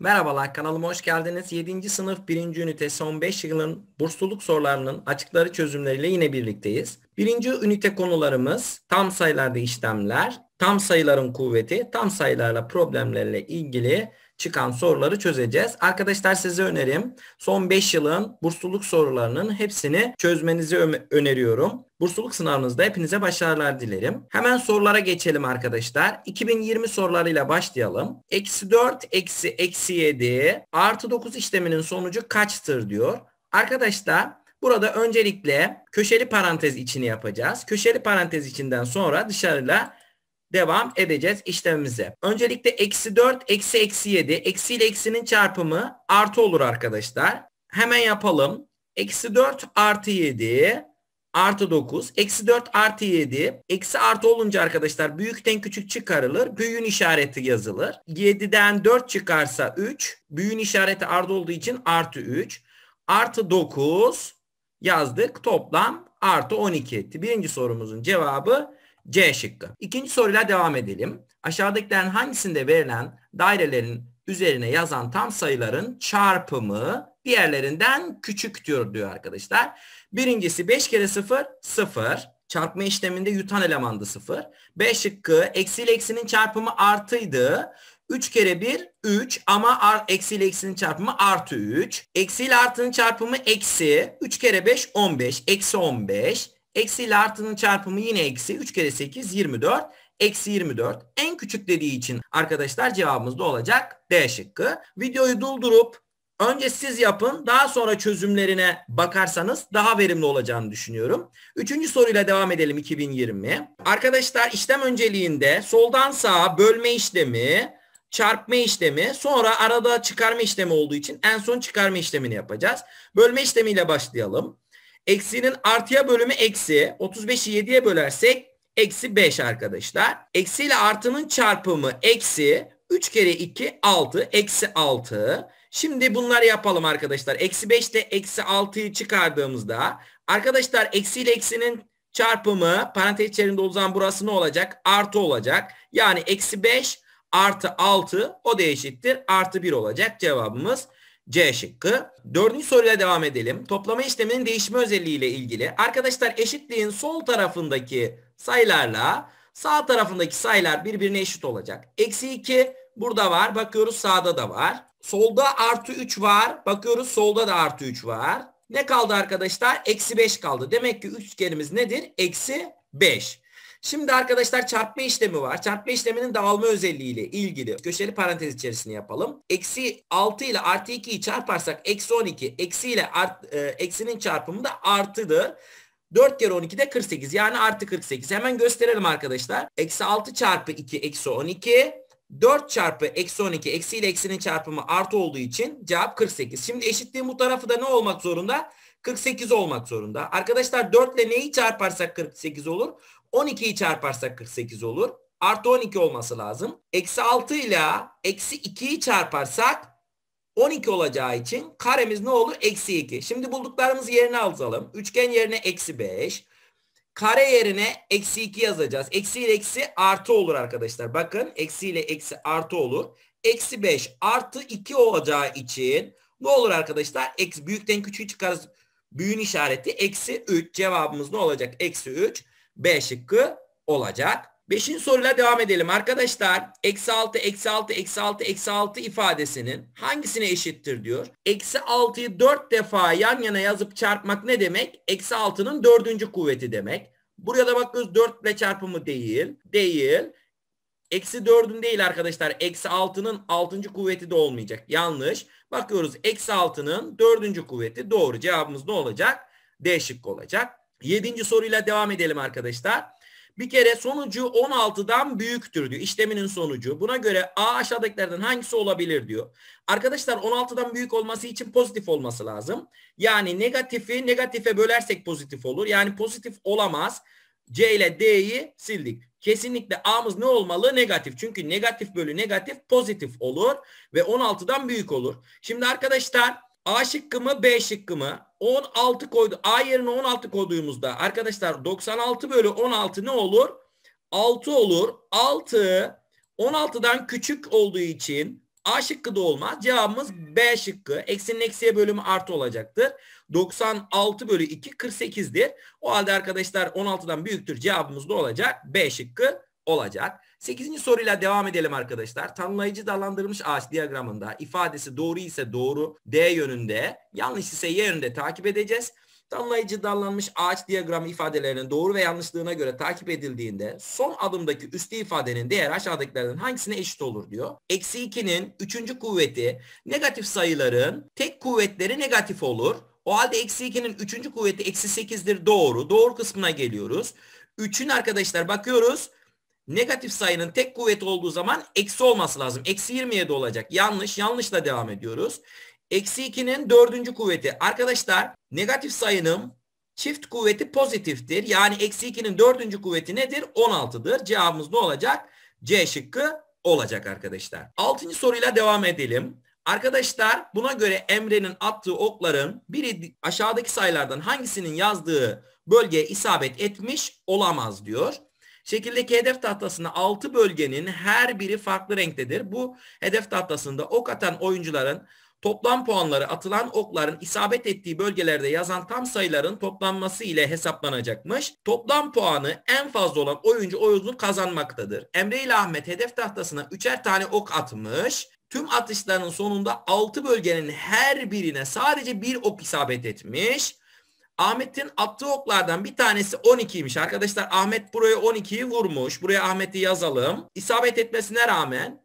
Merhabalar kanalıma hoş geldiniz. 7. sınıf 1. ünite son 5 yılın bursluluk sorularının açıkları çözümleriyle yine birlikteyiz. 1. ünite konularımız tam sayılarda işlemler, tam sayıların kuvveti, tam sayılarla problemlerle ilgili çıkan soruları çözeceğiz. Arkadaşlar size önerim son 5 yılın bursluluk sorularının hepsini çözmenizi öneriyorum. Bursluluk sınavınızda hepinize başarılar dilerim. Hemen sorulara geçelim arkadaşlar. 2020 sorularıyla başlayalım. Eksi 4 eksi eksi 7 artı 9 işleminin sonucu kaçtır diyor. Arkadaşlar burada öncelikle köşeli parantez içini yapacağız. Köşeli parantez içinden sonra dışarıyla devam edeceğiz işlemimize. Öncelikle eksi 4, eksi eksi 7. Eksi ile eksinin çarpımı artı olur arkadaşlar. Hemen yapalım. Eksi 4 artı 7 artı 9. Eksi 4 artı 7. Eksi artı olunca arkadaşlar büyükten küçük çıkarılır. büyün işareti yazılır. 7'den 4 çıkarsa 3. büyün işareti artı olduğu için artı 3. Artı 9 yazdık. Toplam artı 12 etti. Birinci sorumuzun cevabı C şıkkı. İkinci soruyla devam edelim. Aşağıdakilerin hangisinde verilen dairelerin üzerine yazan tam sayıların çarpımı diğerlerinden küçüktür diyor arkadaşlar. Birincisi 5 kere 0 0. Çarpma işleminde yutan elemandı 0. B şıkkı eksi ile eksinin çarpımı artıydı. 3 kere 1 3 ama art, eksinin çarpımı artı 3. Eksi artının çarpımı eksi. 3 kere 5 15. Eksi 15. Eksi ile artının çarpımı yine eksi. 3 kere 8 24. Eksi 24. En küçük dediği için arkadaşlar cevabımız da olacak D şıkkı. Videoyu durdurup önce siz yapın daha sonra çözümlerine bakarsanız daha verimli olacağını düşünüyorum. Üçüncü soruyla devam edelim 2020. Arkadaşlar işlem önceliğinde soldan sağa bölme işlemi çarpma işlemi sonra arada çıkarma işlemi olduğu için en son çıkarma işlemini yapacağız. Bölme işlemiyle başlayalım. Eksinin artıya bölümü eksi. 35'i 7'ye bölersek eksi 5 arkadaşlar. Eksi ile artının çarpımı eksi. 3 kere 2 6. Eksi 6. Şimdi bunları yapalım arkadaşlar. Eksi 5 ile eksi 6'yı çıkardığımızda arkadaşlar eksi ile eksinin çarpımı parantez içerisinde olacağım burası ne olacak? Artı olacak. Yani eksi 5 artı 6 o da eşittir. Artı 1 olacak cevabımız. C şıkkı. Dördüncü soruyla devam edelim. Toplama işleminin değişme özelliği ile ilgili. Arkadaşlar eşitliğin sol tarafındaki sayılarla sağ tarafındaki sayılar birbirine eşit olacak. Eksi 2 burada var. Bakıyoruz sağda da var. Solda artı 3 var. Bakıyoruz solda da artı 3 var. Ne kaldı arkadaşlar? Eksi 5 kaldı. Demek ki üçgenimiz nedir? Eksi 5. Şimdi arkadaşlar çarpma işlemi var. Çarpma işleminin dağılma özelliğiyle ilgili köşeli parantez içerisine yapalım. Eksi 6 ile artı 2'yi çarparsak eksi 12. Eksi ile art, e, eksinin çarpımı da artıdır. 4 kere 12 de 48 yani artı 48. Hemen gösterelim arkadaşlar. Eksi 6 çarpı 2 eksi 12. 4 çarpı eksi 12 eksi ile eksinin çarpımı artı olduğu için cevap 48. Şimdi eşitliğin bu tarafı da ne olmak zorunda? 48 olmak zorunda. Arkadaşlar 4 ile neyi çarparsak 48 olur? 12'yi çarparsak 48 olur. Artı 12 olması lazım. Eksi 6 ile eksi 2'yi çarparsak 12 olacağı için karemiz ne olur? Eksi 2. Şimdi bulduklarımızı yerine alalım. Üçgen yerine eksi 5. Kare yerine eksi 2 yazacağız. Eksi ile eksi artı olur arkadaşlar. Bakın eksi ile eksi artı olur. Eksi 5 artı 2 olacağı için ne olur arkadaşlar? Eksi, büyükten küçüğü çıkarız. Büyüğün işareti eksi 3. Cevabımız ne olacak? Eksi 3. B şıkkı olacak. Beşinci soruyla devam edelim arkadaşlar. Eksi 6, eksi 6, eksi 6, eksi 6 ifadesinin hangisine eşittir diyor. Eksi 6'yı 4 defa yan yana yazıp çarpmak ne demek? Eksi 6'nın dördüncü kuvveti demek. Buraya da bakıyoruz 4 ile çarpımı değil. Değil. Eksi 4'ün değil arkadaşlar. Eksi 6'nın altıncı kuvveti de olmayacak. Yanlış. Bakıyoruz eksi 6'nın dördüncü kuvveti doğru. Cevabımız ne olacak? D şıkkı olacak. Yedinci soruyla devam edelim arkadaşlar. Bir kere sonucu 16'dan büyüktür diyor. İşleminin sonucu. Buna göre A aşağıdakilerden hangisi olabilir diyor. Arkadaşlar 16'dan büyük olması için pozitif olması lazım. Yani negatifi negatife bölersek pozitif olur. Yani pozitif olamaz. C ile D'yi sildik. Kesinlikle A'mız ne olmalı? Negatif. Çünkü negatif bölü negatif pozitif olur. Ve 16'dan büyük olur. Şimdi arkadaşlar A şıkkı mı B şıkkı mı? 16 koydu. A yerine 16 koyduğumuzda arkadaşlar 96 bölü 16 ne olur? 6 olur. 6 16'dan küçük olduğu için A şıkkı da olmaz. Cevabımız B şıkkı. Eksinin eksiye bölümü artı olacaktır. 96 bölü 2 48'dir. O halde arkadaşlar 16'dan büyüktür cevabımız da olacak. B şıkkı olacak. Sekizinci soruyla devam edelim arkadaşlar. Tanımlayıcı dallandırılmış ağaç diyagramında ifadesi doğru ise doğru D yönünde, yanlış ise Y yönünde takip edeceğiz. Tanımlayıcı dallanmış ağaç diyagramı ifadelerinin doğru ve yanlışlığına göre takip edildiğinde son adımdaki üstü ifadenin değeri aşağıdakilerden hangisine eşit olur diyor. Eksi 2'nin 3. kuvveti negatif sayıların tek kuvvetleri negatif olur. O halde eksi 2'nin 3. kuvveti eksi 8'dir doğru. Doğru kısmına geliyoruz. 3'ün arkadaşlar bakıyoruz Negatif sayının tek kuvvet olduğu zaman eksi olması lazım. Eksi 27 olacak. Yanlış. Yanlışla devam ediyoruz. Eksi 2'nin dördüncü kuvveti. Arkadaşlar negatif sayının çift kuvveti pozitiftir. Yani eksi 2'nin dördüncü kuvveti nedir? 16'dır. Cevabımız ne olacak? C şıkkı olacak arkadaşlar. Altıncı soruyla devam edelim. Arkadaşlar buna göre Emre'nin attığı okların biri aşağıdaki sayılardan hangisinin yazdığı bölgeye isabet etmiş olamaz diyor. Şekildeki hedef tahtasına 6 bölgenin her biri farklı renktedir. Bu hedef tahtasında ok atan oyuncuların toplam puanları atılan okların isabet ettiği bölgelerde yazan tam sayıların toplanması ile hesaplanacakmış. Toplam puanı en fazla olan oyuncu oyunun kazanmaktadır. Emre ile Ahmet hedef tahtasına üçer tane ok atmış. Tüm atışlarının sonunda 6 bölgenin her birine sadece bir ok isabet etmiş. Ahmet'in attığı oklardan bir tanesi 12'ymiş. Arkadaşlar Ahmet buraya 12'yi vurmuş. Buraya Ahmet'i yazalım. İsabet etmesine rağmen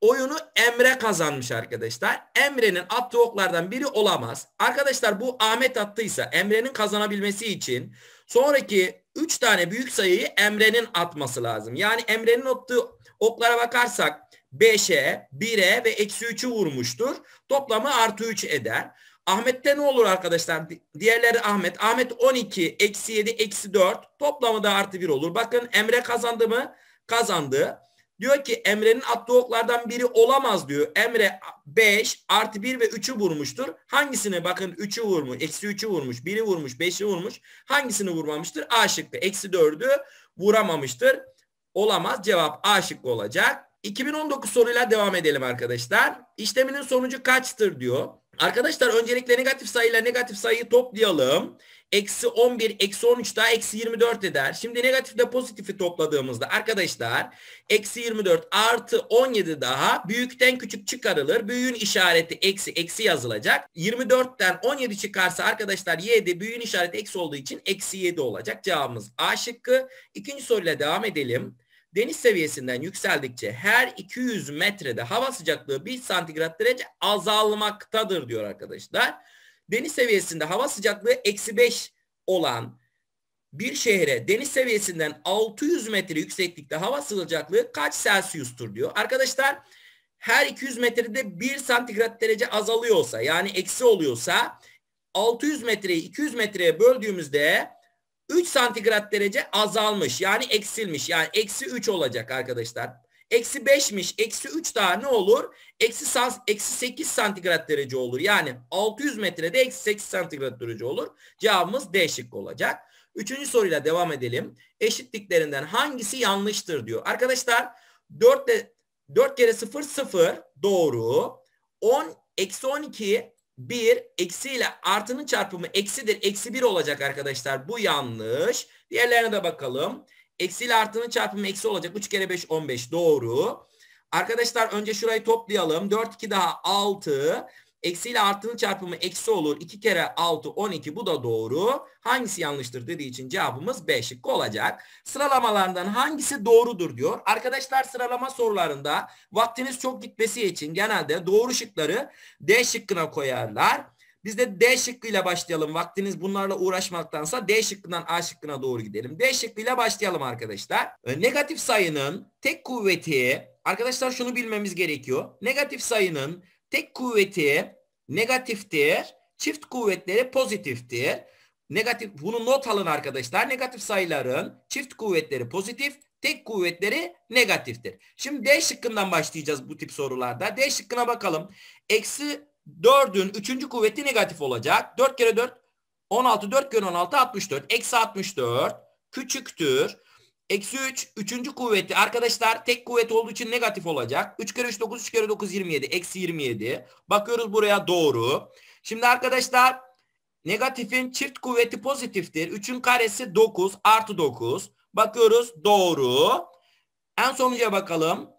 oyunu Emre kazanmış arkadaşlar. Emre'nin attığı oklardan biri olamaz. Arkadaşlar bu Ahmet attıysa Emre'nin kazanabilmesi için sonraki 3 tane büyük sayıyı Emre'nin atması lazım. Yani Emre'nin attığı oklara bakarsak 5'e, 1'e ve eksi 3'ü vurmuştur. Toplamı artı 3 eder. Ahmet'te ne olur arkadaşlar? Diğerleri Ahmet. Ahmet 12, eksi 7, eksi 4. Toplamı da artı 1 olur. Bakın Emre kazandı mı? Kazandı. Diyor ki Emre'nin attığı oklardan biri olamaz diyor. Emre 5 artı 1 ve 3'ü vurmuştur. Hangisine bakın 3'ü vurmuş, eksi 3'ü vurmuş, 1'i vurmuş, 5'i vurmuş. Hangisini vurmamıştır? A şıkkı. Eksi 4'ü vuramamıştır. Olamaz. Cevap A şıkkı olacak. 2019 soruyla devam edelim arkadaşlar. İşleminin sonucu kaçtır diyor. Arkadaşlar öncelikle negatif sayıyla negatif sayıyı toplayalım. Eksi 11, eksi 13 daha eksi 24 eder. Şimdi negatifle pozitifi topladığımızda arkadaşlar eksi 24 artı 17 daha büyükten küçük çıkarılır. Büyüğün işareti eksi eksi yazılacak. 24'ten 17 çıkarsa arkadaşlar y'de büyüğün işareti eksi olduğu için eksi 7 olacak. Cevabımız A şıkkı. İkinci soruyla devam edelim deniz seviyesinden yükseldikçe her 200 metrede hava sıcaklığı 1 santigrat derece azalmaktadır diyor arkadaşlar. Deniz seviyesinde hava sıcaklığı eksi 5 olan bir şehre deniz seviyesinden 600 metre yükseklikte hava sıcaklığı kaç Celsius'tur diyor. Arkadaşlar her 200 metrede 1 santigrat derece azalıyorsa yani eksi oluyorsa 600 metreyi 200 metreye böldüğümüzde 3 santigrat derece azalmış. Yani eksilmiş. Yani eksi 3 olacak arkadaşlar. Eksi 5'miş. Eksi 3 daha ne olur? Eksi, eksi 8 santigrat derece olur. Yani 600 metrede eksi 8 santigrat derece olur. Cevabımız D şıkkı olacak. Üçüncü soruyla devam edelim. Eşitliklerinden hangisi yanlıştır diyor. Arkadaşlar 4, 4 kere 0 0 doğru. 10 eksi 12 1 eksi ile artının çarpımı eksidir. Eksi 1 olacak arkadaşlar. Bu yanlış. Diğerlerine de bakalım. Eksi ile artının çarpımı eksi olacak. 3 kere 5 15 doğru. Arkadaşlar önce şurayı toplayalım. 4 2 daha 6. Eksi ile artının çarpımı eksi olur. 2 kere 6 12 bu da doğru. Hangisi yanlıştır dediği için cevabımız B şıkkı olacak. Sıralamalarından hangisi doğrudur diyor. Arkadaşlar sıralama sorularında vaktiniz çok gitmesi için genelde doğru şıkları D şıkkına koyarlar. Biz de D şıkkıyla başlayalım. Vaktiniz bunlarla uğraşmaktansa D şıkkından A şıkkına doğru gidelim. D şıkkıyla başlayalım arkadaşlar. Ee, negatif sayının tek kuvveti arkadaşlar şunu bilmemiz gerekiyor. Negatif sayının Tek kuvveti negatiftir. Çift kuvvetleri pozitiftir. Negatif bunu not alın arkadaşlar. Negatif sayıların çift kuvvetleri pozitif, tek kuvvetleri negatiftir. Şimdi D şıkkından başlayacağız bu tip sorularda. D şıkkına bakalım. Eksi 4'ün 3. kuvveti negatif olacak. 4 kere 4 16, 4 kere 16 64. Eksi 64 küçüktür. Eksi 3. Üçüncü kuvveti. Arkadaşlar tek kuvvet olduğu için negatif olacak. 3 kere 3 9. 3 kere 9 27. Eksi 27. Bakıyoruz buraya doğru. Şimdi arkadaşlar negatifin çift kuvveti pozitiftir. 3'ün karesi 9 artı 9. Bakıyoruz doğru. En sonuca bakalım.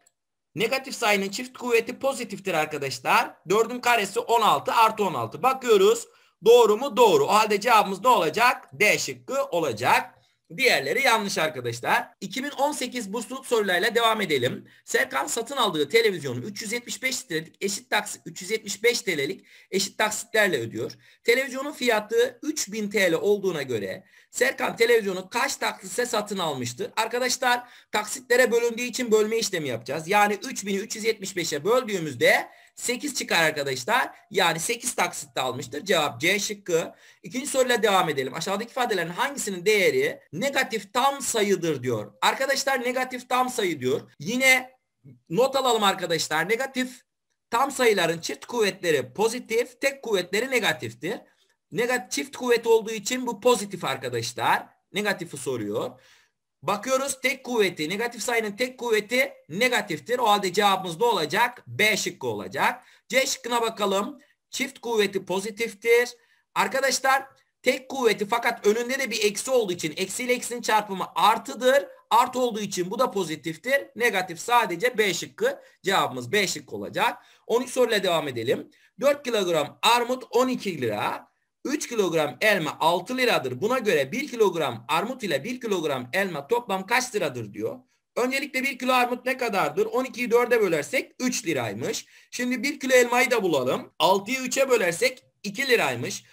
Negatif sayının çift kuvveti pozitiftir arkadaşlar. 4'ün karesi 16 artı 16. Bakıyoruz. Doğru mu? Doğru. O halde cevabımız ne olacak? D şıkkı olacak. Diğerleri yanlış arkadaşlar. 2018 bursluluk sorularıyla devam edelim. Serkan satın aldığı televizyonu 375 TL'lik eşit taksit 375 TL'lik eşit taksitlerle ödüyor. Televizyonun fiyatı 3000 TL olduğuna göre Serkan televizyonu kaç taksitse satın almıştır? Arkadaşlar taksitlere bölündüğü için bölme işlemi yapacağız. Yani 375'e böldüğümüzde 8 çıkar arkadaşlar. Yani 8 taksitte almıştır. Cevap C şıkkı. İkinci soruyla devam edelim. Aşağıdaki ifadelerin hangisinin değeri negatif tam sayıdır diyor. Arkadaşlar negatif tam sayı diyor. Yine not alalım arkadaşlar. Negatif tam sayıların çift kuvvetleri pozitif, tek kuvvetleri negatiftir. Negatif çift kuvvet olduğu için bu pozitif arkadaşlar. Negatifi soruyor. Bakıyoruz tek kuvveti, negatif sayının tek kuvveti negatiftir. O halde cevabımız ne olacak? B şıkkı olacak. C şıkkına bakalım. Çift kuvveti pozitiftir. Arkadaşlar tek kuvveti fakat önünde de bir eksi olduğu için eksi ile eksinin çarpımı artıdır. Artı olduğu için bu da pozitiftir. Negatif sadece B şıkkı. Cevabımız B şıkkı olacak. 13 soruyla devam edelim. 4 kilogram armut 12 lira. 3 kilogram elma 6 liradır. Buna göre 1 kilogram armut ile 1 kilogram elma toplam kaç liradır diyor. Öncelikle 1 kilo armut ne kadardır? 12'yi 4'e bölersek 3 liraymış. Şimdi 1 kilo elmayı da bulalım. 6'yı 3'e bölersek 2 liraymış.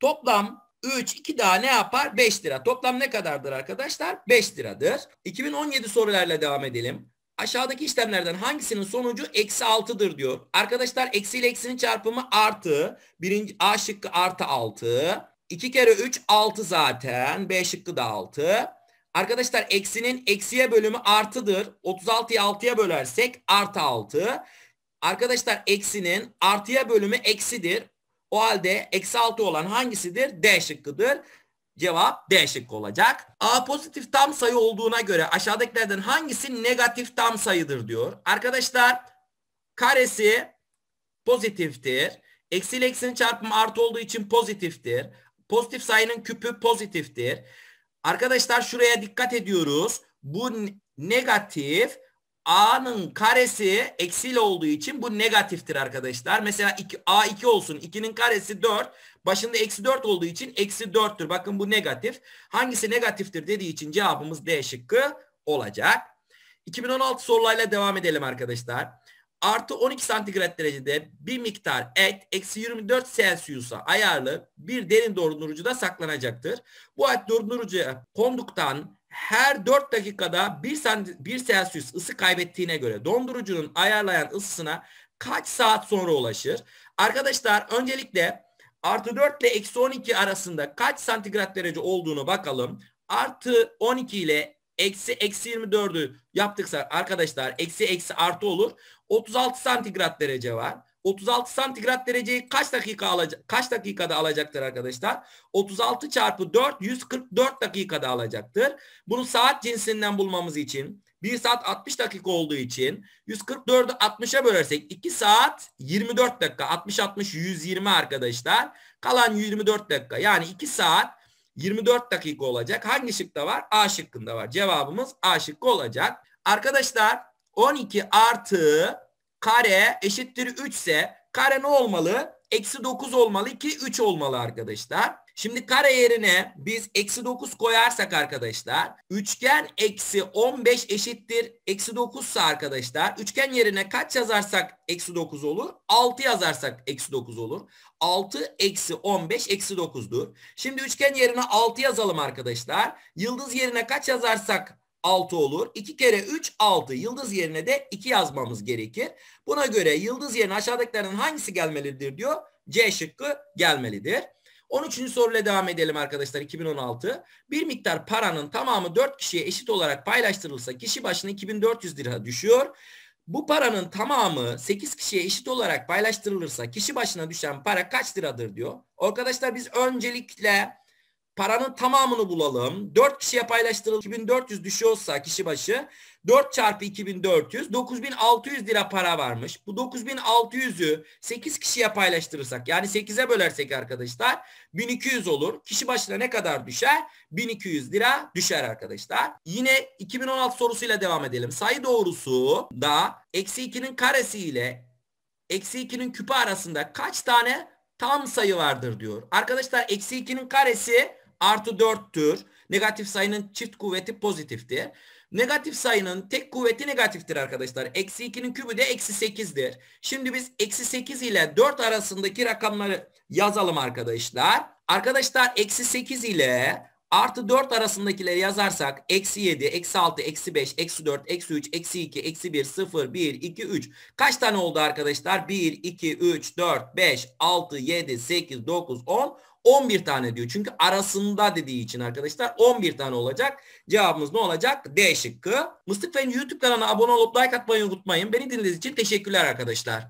Toplam 3, 2 daha ne yapar? 5 lira. Toplam ne kadardır arkadaşlar? 5 liradır. 2017 sorularla devam edelim aşağıdaki işlemlerden hangisinin sonucu eksi altıdır diyor. Arkadaşlar eksi ile eksinin çarpımı artı. Birinci, A şıkkı artı altı, 2 kere üç altı zaten. B şıkkı da altı. Arkadaşlar eksinin eksiye bölümü artıdır. 36'yı altıya bölersek artı altı. Arkadaşlar eksinin artıya bölümü eksidir. O halde eksi altı olan hangisidir? D şıkkıdır. Cevap D şıkkı olacak. A pozitif tam sayı olduğuna göre aşağıdakilerden hangisi negatif tam sayıdır diyor. Arkadaşlar karesi pozitiftir. Eksi ile eksinin çarpımı artı olduğu için pozitiftir. Pozitif sayının küpü pozitiftir. Arkadaşlar şuraya dikkat ediyoruz. Bu negatif A'nın karesi eksiyle olduğu için bu negatiftir arkadaşlar. Mesela iki, A 2 olsun. 2'nin karesi 4. Başında eksi 4 olduğu için eksi 4'tür. Bakın bu negatif. Hangisi negatiftir dediği için cevabımız D şıkkı olacak. 2016 sorularıyla devam edelim arkadaşlar. Artı 12 santigrat derecede bir miktar et eksi 24 Celsius'a ayarlı bir derin dondurucuda saklanacaktır. Bu et dondurucuya konduktan her 4 dakikada 1, 1 Celsius ısı kaybettiğine göre dondurucunun ayarlayan ısısına kaç saat sonra ulaşır? Arkadaşlar öncelikle artı 4 ile eksi 12 arasında kaç santigrat derece olduğunu bakalım. Artı 12 ile eksi eksi 24'ü yaptıksa arkadaşlar eksi eksi artı olur. 36 santigrat derece var. 36 santigrat dereceyi kaç dakika alacak kaç dakikada alacaktır arkadaşlar? 36 çarpı 4 144 dakikada alacaktır. Bunu saat cinsinden bulmamız için 1 saat 60 dakika olduğu için 144'ü 60'a bölersek 2 saat 24 dakika 60 60 120 arkadaşlar. Kalan 24 dakika yani 2 saat 24 dakika olacak. Hangi şıkta var? A şıkkında var. Cevabımız A şıkkı olacak. Arkadaşlar 12 artı kare eşittir 3 ise kare ne olmalı? Eksi 9 olmalı ki 3 olmalı arkadaşlar. Şimdi kare yerine biz eksi 9 koyarsak arkadaşlar üçgen eksi 15 eşittir eksi 9 ise arkadaşlar üçgen yerine kaç yazarsak eksi 9 olur 6 yazarsak eksi 9 olur 6 eksi 15 eksi 9'dur. Şimdi üçgen yerine 6 yazalım arkadaşlar yıldız yerine kaç yazarsak 6 olur. 2 kere 3 6. Yıldız yerine de 2 yazmamız gerekir. Buna göre yıldız yerine aşağıdakilerin hangisi gelmelidir diyor. C şıkkı gelmelidir. 13. soruyla devam edelim arkadaşlar 2016. Bir miktar paranın tamamı 4 kişiye eşit olarak paylaştırılsa kişi başına 2400 lira düşüyor. Bu paranın tamamı 8 kişiye eşit olarak paylaştırılırsa kişi başına düşen para kaç liradır diyor. Arkadaşlar biz öncelikle paranın tamamını bulalım. 4 kişiye paylaştıralım. 2400 düşüyorsa kişi başı 4 çarpı 2400 9600 lira para varmış. Bu 9600'ü 8 kişiye paylaştırırsak yani 8'e bölersek arkadaşlar 1200 olur. Kişi başına ne kadar düşer? 1200 lira düşer arkadaşlar. Yine 2016 sorusuyla devam edelim. Sayı doğrusu da eksi 2'nin karesi ile eksi 2'nin küpü arasında kaç tane tam sayı vardır diyor. Arkadaşlar eksi 2'nin karesi artı 4'tür. Negatif sayının çift kuvveti pozitiftir. Negatif sayının tek kuvveti negatiftir arkadaşlar. Eksi 2'nin kübü de eksi 8'dir. Şimdi biz eksi 8 ile 4 arasındaki rakamları yazalım arkadaşlar. Arkadaşlar eksi 8 ile artı 4 arasındakileri yazarsak eksi 7, eksi 6, eksi 5, eksi 4, eksi 3, eksi 2, eksi 1, 0, 1, 2, 3. Kaç tane oldu arkadaşlar? 1, 2, 3, 4, 5, 6, 7, 8, 9, 10. 11 tane diyor. Çünkü arasında dediği için arkadaşlar 11 tane olacak. Cevabımız ne olacak? D şıkkı. Mıstık Fen'in YouTube kanalına abone olup like atmayı unutmayın. Beni dinlediğiniz için teşekkürler arkadaşlar.